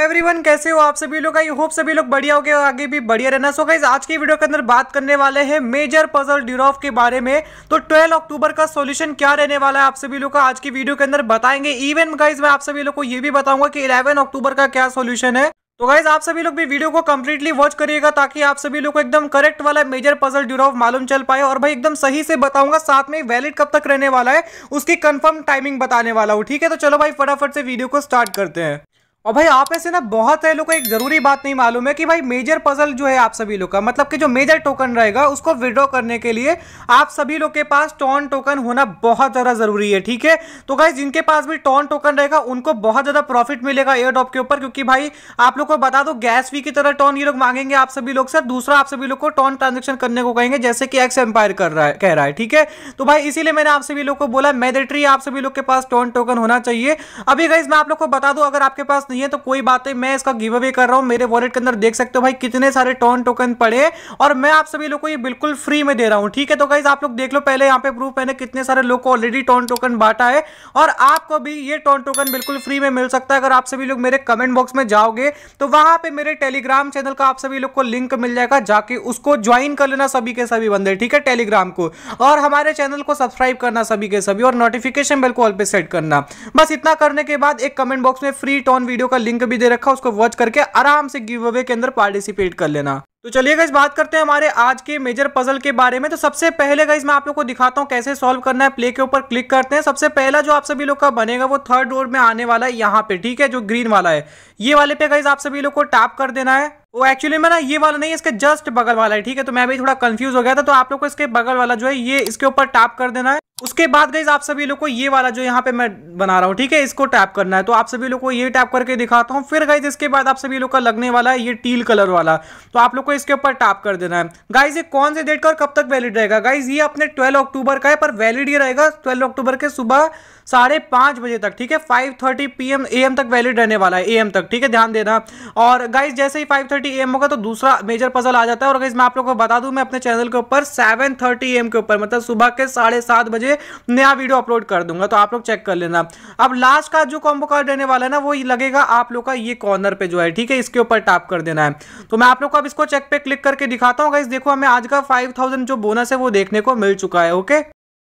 Everyone तो कैसे हो आप सभी लोग आई होप सभी लोग बढ़िया हो गए आगे भी बढ़िया रहना सो गाइज आज की वीडियो के अंदर बात करने वाले हैं मेजर पजल ड्यूरोफ के बारे में तो 12 अक्टूबर का सॉल्यूशन क्या रहने वाला है आप सभी लोग का आज की वीडियो के अंदर बताएंगे इवन गाइज मैं आप सभी लोग को ये भी बताऊंगा कि इलेवन अक्टूबर का क्या सोल्यूशन है तो गाइज आप सभी लोग भी वीडियो को कम्प्लीटली वॉच करिएगा ताकि आप सभी लोग को एकदम करेक्ट वाला मेजर पजल ड्यूरोफ मालूम चल पाए और भाई एकदम सही से बताऊंगा साथ में वैलिड कब तक रहने वाला है उसकी कंफर्म टाइमिंग बताने वाला हूँ ठीक है तो चलो भाई फटाफट से वीडियो को स्टार्ट करते हैं और भाई आप ऐसे ना बहुत सारे लोग को एक जरूरी बात नहीं मालूम है कि भाई मेजर पजल जो है आप सभी लोग का मतलब कि जो मेजर टोकन रहेगा उसको विड्रॉ करने के लिए आप सभी लोग के पास टॉन टोकन होना बहुत ज़्यादा जरूरी है ठीक है तो भाई जिनके पास भी टॉन टोकन रहेगा उनको बहुत ज़्यादा प्रॉफिट मिलेगा एयर के ऊपर क्योंकि भाई आप लोग को बता दो गैस फी की तरह टॉन ये लोग मांगेंगे आप सभी लोग से दूसरा आप सभी लोग को टॉन ट्रांजेक्शन करने को कहेंगे जैसे कि एक्स एम्पायर कर रहा है कह रहा है ठीक है तो भाई इसीलिए मैंने आप सभी लोग को बोला मैडेटरी आप सभी लोग के पास टॉन टोकन होना चाहिए अभी गाइज मैं आप लोग को बता दू अगर आपके पास नहीं है तो कोई बात नहीं मैं इसका गिव अवे कर रहा हूँ मेरे वॉलेट के अंदर देख सकते हो भाई कितने सारे टर्न टोकन पड़े और मैं आप सभी लोग को ये बिल्कुल फ्री में दे रहा हूँ ठीक है तो गाइज आप लोग देख लो पहले यहाँ पे प्रूफ मैंने कितने सारे लोग को ऑलरेडी टॉन टोकन बांटा है और आपको भी ये टॉन टोकन बिल्कुल फ्री में मिल सकता है अगर आप सभी लोग मेरे कमेंट बॉक्स में जाओगे तो वहां पर मेरे टेलीग्राम चैनल का आप सभी लोग को लिंक मिल जाएगा जाके उसको ज्वाइन कर लेना सभी के सभी बंदे ठीक है टेलीग्राम को और हमारे चैनल को सब्सक्राइब करना सभी के सभी और नोटिफिकेशन बिल्कुल ऑल पे सेट करना बस इतना करने के बाद एक कमेंट बॉक्स में फ्री टॉन वीडियो वीडियो का लिंक भी दे रखा है उसको वॉच करके आराम से गिव अवे के अंदर पार्टिसिपेट कर लेना तो चलिए गाइज बात करते हैं हमारे आज के मेजर पजल के बारे में तो सबसे पहले गाइज मैं आप लोगों को दिखाता हूँ कैसे सॉल्व करना है प्ले के ऊपर क्लिक करते हैं सबसे पहला जो आप सभी लोग का बनेगा वो थर्ड डोर में आने वाला है यहाँ पे ठीक है जो ग्रीन वाला है ये वाले पे गाइज आप सभी लोग को टैप कर देना है वो एक्चुअली में ना ये वाला नहीं है इसके जस्ट बगल वाला है ठीक है तो मैं भी थोड़ा कंफ्यूज हो गया था तो आप लोग को इसके बगल वाला जो है ये इसके ऊपर टैप कर देना है उसके बाद गई आप सभी लोग को ये वाला जो यहाँ पे मैं बना रहा हूँ ठीक है इसको टैप करना है तो आप सभी लोग को ये टैप करके दिखाता हूँ फिर गाइज इसके बाद आप सभी लोग का लगने वाला है ये टील कलर वाला तो आप लोग को इसके ऊपर टैप कर देना है गाइज ये कौन से डेट का और कब तक वैलिड रहेगा गाइज ये अपने ट्वेल्व अक्टूबर का है पर वैलिड ये रहेगा ट्वेल्व अक्टूबर के सुबह साढ़े पांच बजे तक ठीक है फाइव थर्टी पी एम ए एम तक वैलिड रहने वाला है ए एम तक ठीक है ध्यान देना और गाइज जैसे ही फाइव थर्टी ए एम होगा तो दूसरा मेजर पजल आ जाता है और गाइज मैं आप लोग को बता दू मैं अपने चैनल के ऊपर सेवन थर्टी ए एम के ऊपर मतलब सुबह के साढ़े सात बजे पे नया वीडियो अपलोड कर दूंगा तो आप लोग चेक कर लेना अब लास्ट का जो कॉम्बो कार्ड रहने वाला है ना वो लगेगा आप लोग का ये कॉर्नर पे जो है ठीक है इसके ऊपर टैप कर देना है तो मैं आप लोग को अब इसको चेक पे क्लिक करके दिखाता हूँ देखो हमें आज का फाइव जो बोनस है वो देखने को मिल चुका है ओके okay?